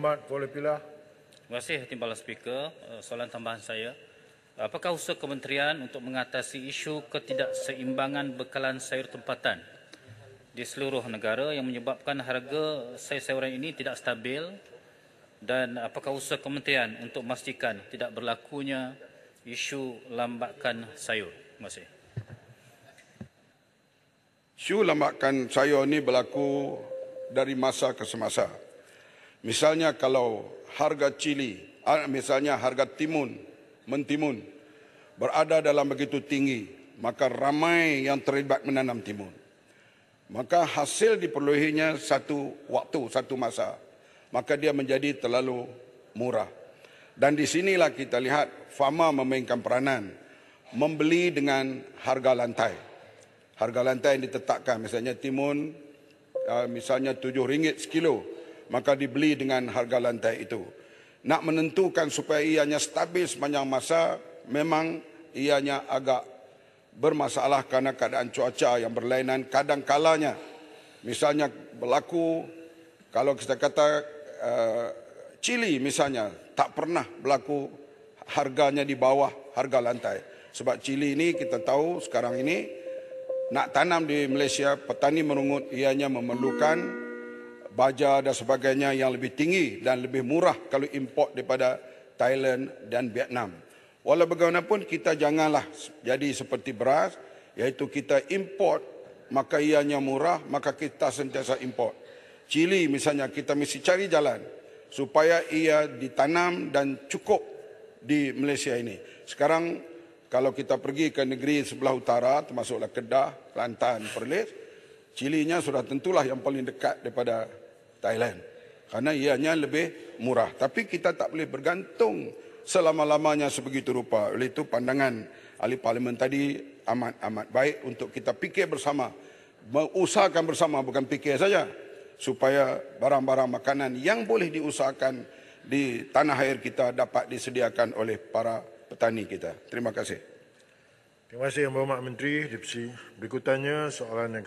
Ahmad Polipilah. Terima kasih Timbalan Speaker. Eh, soalan tambahan saya. Apakah usaha kementerian untuk mengatasi isu ketidakseimbangan bekalan sayur tempatan di seluruh negara yang menyebabkan harga sayur-sayuran ini tidak stabil dan apakah usaha kementerian untuk memastikan tidak berlakunya isu lambakan sayur? Terima kasih. Isu lambakan sayur ini berlaku dari masa ke semasa. Misalnya kalau harga cili, ah, misalnya harga timun, mentimun berada dalam begitu tinggi, maka ramai yang terlibat menanam timun. Maka hasil diperolehinya satu waktu, satu masa. Maka dia menjadi terlalu murah. Dan di sinilah kita lihat Fama memainkan peranan membeli dengan harga lantai. Harga lantai yang ditetapkan misalnya timun ah, misalnya 7 ringgit sekilo maka dibeli dengan harga lantai itu. Nak menentukan supaya ianya stabil sepanjang masa, memang ianya agak bermasalah kerana keadaan cuaca yang berlainan kadang kalanya. Misalnya berlaku, kalau kita kata uh, eh, Chili misalnya, tak pernah berlaku harganya di bawah harga lantai. Sebab Chili ini kita tahu sekarang ini, nak tanam di Malaysia, petani merungut ianya memerlukan baja dan sebagainya yang lebih tinggi dan lebih murah kalau import daripada Thailand dan Vietnam. Walau bagaimanapun kita janganlah jadi seperti beras iaitu kita import maka ianya murah maka kita sentiasa import. Cili misalnya kita mesti cari jalan supaya ia ditanam dan cukup di Malaysia ini. Sekarang kalau kita pergi ke negeri sebelah utara termasuklah Kedah, Kelantan, Perlis, cilinya sudah tentulah yang paling dekat daripada Thailand. Kerana ianya lebih murah. Tapi kita tak boleh bergantung selama-lamanya sebegitu rupa. Oleh itu pandangan ahli parlimen tadi amat-amat baik untuk kita fikir bersama. usahakan bersama bukan fikir saja. Supaya barang-barang makanan yang boleh diusahakan di tanah air kita dapat disediakan oleh para petani kita. Terima kasih. Terima kasih Yang Berhormat Menteri Deputi. Berikutannya soalan yang